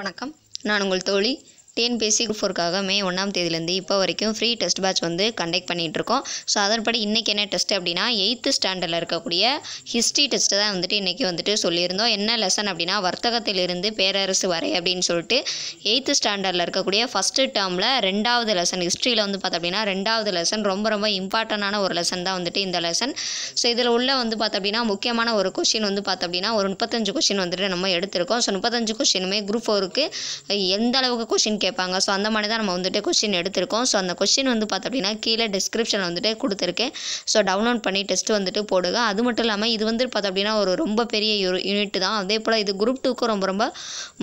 வணக்கம் நான் உங்கள் தோழி டிஎன்பிஎஸ்சி குரூப் ஃபோருக்காக மே ஒன்றாம் தேதியிலேருந்து இப்போ வரைக்கும் ஃப்ரீ டெஸ்ட் பேட்ச் வந்து கண்டக்ட் பண்ணிகிட்ருக்கோம் ஸோ அதன்படி இன்றைக்கி என்ன டெஸ்ட் அப்படின்னா எயித்து ஸ்டாண்டர்டில் இருக்கக்கூடிய ஹிஸ்ட்ரி டெஸ்ட்டு தான் வந்துட்டு இன்றைக்கி வந்துட்டு சொல்லியிருந்தோம் என்ன லெசன் அப்படின்னா வர்த்தகத்திலிருந்து பேரரசு வரை அப்படின்னு சொல்லிட்டு எயித்து ஸ்டாண்டர்டில் இருக்கக்கூடிய ஃபஸ்ட்டு டேர்மில் ரெண்டாவது லெசன் ஹிஸ்ட்ரியில் வந்து பார்த்தோம் அப்படின்னா ரெண்டாவது லெசன் ரொம்ப ரொம்ப இம்பார்ட்டண்டான ஒரு லெசன் தான் வந்துட்டு இந்த லெசன் ஸோ இதில் உள்ள வந்து பார்த்தோம் அப்படின்னா முக்கியமான ஒரு கொஷின் வந்து பார்த்தோம் அப்படின்னா ஒரு முப்பத்தஞ்சு கொஷின் வந்துட்டு நம்ம எடுத்திருக்கோம் ஸோ முப்பத்தஞ்சு கொஷினுமே குரூப் ஃபோருக்கு எந்த அளவுக்கு கொஷின் கேட்போம் கேட்பாங்க ஸோ அந்த மாதிரி தான் நம்ம வந்துட்டு கொஷின் எடுத்திருக்கோம் ஸோ அந்த கொஷின் வந்து பார்த்தோம் அப்படின்னா கீழே டிஸ்கிரிப்ஷன் வந்துட்டு கொடுத்துருக்கேன் ஸோ டவுன்லோட் பண்ணி டெஸ்ட் வந்துட்டு போடுங்க அது மட்டும் இல்லாமல் இது வந்து பார்த்தோம் அப்படின்னா ஒரு ரொம்ப பெரிய யூனிட் தான் அதே போல் இது குரூப் டூக்கும் ரொம்ப ரொம்ப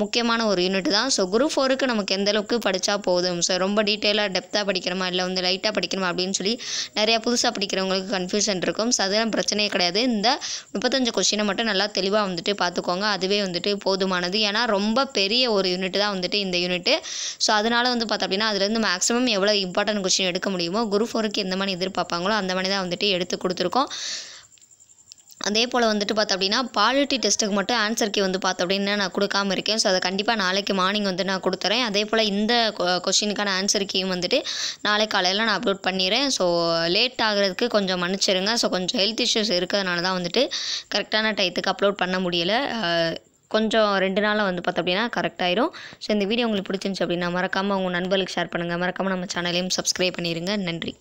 முக்கியமான ஒரு யூனிட் தான் ஸோ குரூப் ஃபோருக்கு நமக்கு எந்த அளவுக்கு படித்தா போதும் ஸோ ரொம்ப டீட்டெயிலாக டெப்த்தாக படிக்கிறோமா இல்லை வந்து லைட்டாக படிக்கணுமா அப்படின்னு சொல்லி நிறையா புதுசாக படிக்கிறவங்களுக்கு கன்ஃபியூஷன் இருக்கும் ஸோ அதெல்லாம் பிரச்சனையே கிடையாது இந்த முப்பத்தஞ்சு கொஷினை மட்டும் நல்லா தெளிவாக வந்துட்டு பார்த்துக்கோங்க அதுவே வந்துட்டு போதுமானது ஏன்னா ரொம்ப பெரிய ஒரு யூனிட் தான் வந்துட்டு இந்த யூனிட்டு ஸோ அதனால் வந்து பார்த்தோம் அப்படின்னா அதுலேருந்து மேக்ஸிமம் எவ்வளோ இம்பார்ட்டன்ட் கொஸ்டின் எடுக்க முடியுமோ குரூப் ஃபோருக்கு எந்த மாதிரி எதிர்பார்ப்பாங்களோ அந்த மாதிரி தான் வந்துட்டு எடுத்து கொடுத்துருக்கோம் அதே போல் வந்துட்டு பார்த்தோம் அப்படின்னா பாலிட்டி டெஸ்ட்டுக்கு மட்டும் ஆன்சர் கீ வந்து பார்த்தோம் அப்படின்னா நான் கொடுக்காம இருக்கேன் ஸோ அதை கண்டிப்பாக நாளைக்கு மார்னிங் வந்து நான் கொடுத்துறேன் அதே போல் இந்த கொஷினுக்கான ஆன்சர் கேயும் வந்துட்டு நாளை காலையில் நான் அப்லோட் பண்ணிடுறேன் ஸோ லேட் ஆகிறதுக்கு கொஞ்சம் மன்னிச்சிருங்க ஸோ கொஞ்சம் ஹெல்த் இஷ்யூஸ் இருக்கிறதுனால தான் வந்துட்டு கரெக்டான டயத்துக்கு அப்லோட் பண்ண முடியலை கொஞ்சம் ரெண்டு நாளாக வந்து பார்த்தோம் அப்படின்னா கரெக்ட் ஆயிரும் ஸோ இந்த வீடியோ உங்களுக்கு பிடிச்சிருந்துச்சி அப்படின்னா மறக்காமல் உங்கள் நண்பர்களுக்கு ஷேர் பண்ணுங்கள் மறக்காமல் நம்ம சேனலையும் சப்ஸ்கிரைப் பண்ணிடுங்க நன்றி